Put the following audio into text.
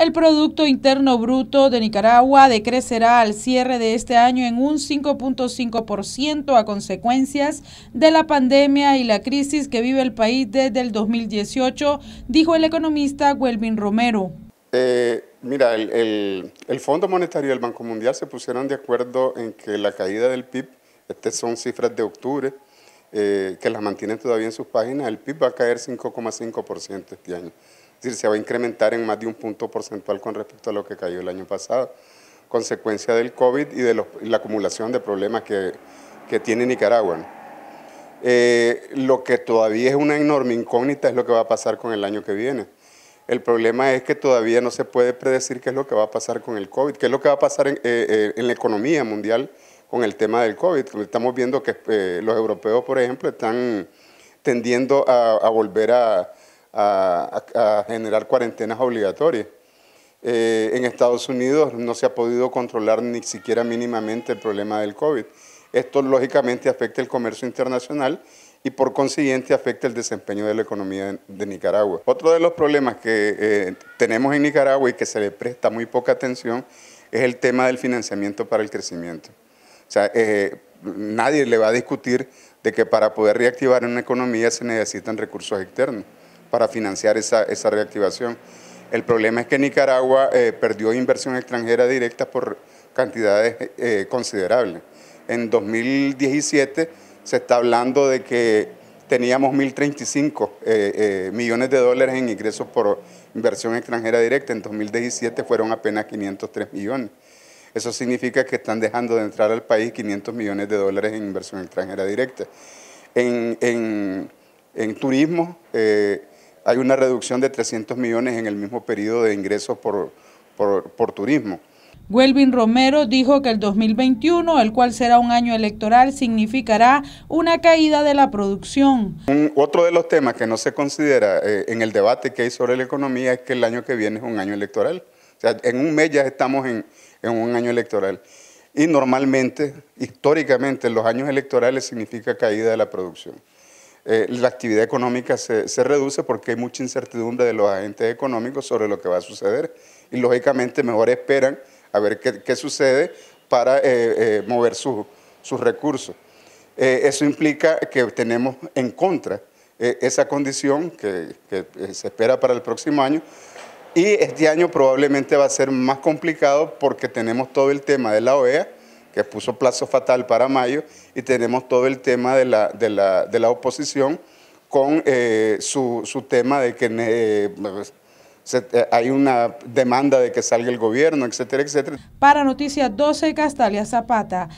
El Producto Interno Bruto de Nicaragua decrecerá al cierre de este año en un 5.5% a consecuencias de la pandemia y la crisis que vive el país desde el 2018, dijo el economista Welvin Romero. Eh, mira, el, Fondo Monetario y el Banco Mundial se pusieron de acuerdo en que la caída del PIB, estas son cifras de octubre, eh, que las mantienen todavía en sus páginas, el PIB va a caer 5,5% este año. Es decir, se va a incrementar en más de un punto porcentual con respecto a lo que cayó el año pasado, consecuencia del COVID y de la acumulación de problemas que, que tiene Nicaragua. Eh, lo que todavía es una enorme incógnita es lo que va a pasar con el año que viene. El problema es que todavía no se puede predecir qué es lo que va a pasar con el COVID, qué es lo que va a pasar en, eh, eh, la economía mundial con el tema del COVID. Estamos viendo que los europeos, por ejemplo, están tendiendo a volver a, a, generar cuarentenas obligatorias. Eh, en Estados Unidos no se ha podido controlar ni siquiera mínimamente el problema del COVID. Esto lógicamente afecta el comercio internacional y por consiguiente afecta el desempeño de la economía de Nicaragua. Otro de los problemas que eh, tenemos en Nicaragua y que se le presta muy poca atención es el tema del financiamiento para el crecimiento. O sea, eh, nadie le va a discutir de que para poder reactivar una economía se necesitan recursos externos para financiar esa, reactivación. El problema es que Nicaragua eh, perdió inversión extranjera directa por cantidades eh, eh, considerables. En 2017 se está hablando de que teníamos 1.035 millones de dólares en ingresos por inversión extranjera directa. En 2017 fueron apenas 503 millones. Eso significa que están dejando de entrar al país 500 millones de dólares en inversión extranjera directa. En, en turismo, hay una reducción de 300 millones en el mismo periodo de ingresos por, turismo. Welvin Romero dijo que el 2021, el cual será un año electoral, significará una caída de la producción. otro de los temas que no se considera eh, en el debate que hay sobre la economía es que el año que viene es un año electoral. O sea, en un mes ya estamos en, en un año electoral. Y normalmente, históricamente, los años electorales significa caída de la producción. Eh, la actividad económica se, reduce porque hay mucha incertidumbre de los agentes económicos sobre lo que va a suceder y lógicamente mejor esperan a ver qué, sucede para eh, eh, mover sus recursos. eso implica que tenemos en contra esa condición que se espera para el próximo año y este año probablemente va a ser más complicado porque tenemos todo el tema de la OEA, que puso plazo fatal para mayo, y tenemos todo el tema de la, de la, oposición con eh, su, tema de que eh, pues, eh, hay una demanda de que salga el gobierno, etcétera, etcétera. Para Noticias 12, Castalia Zapata.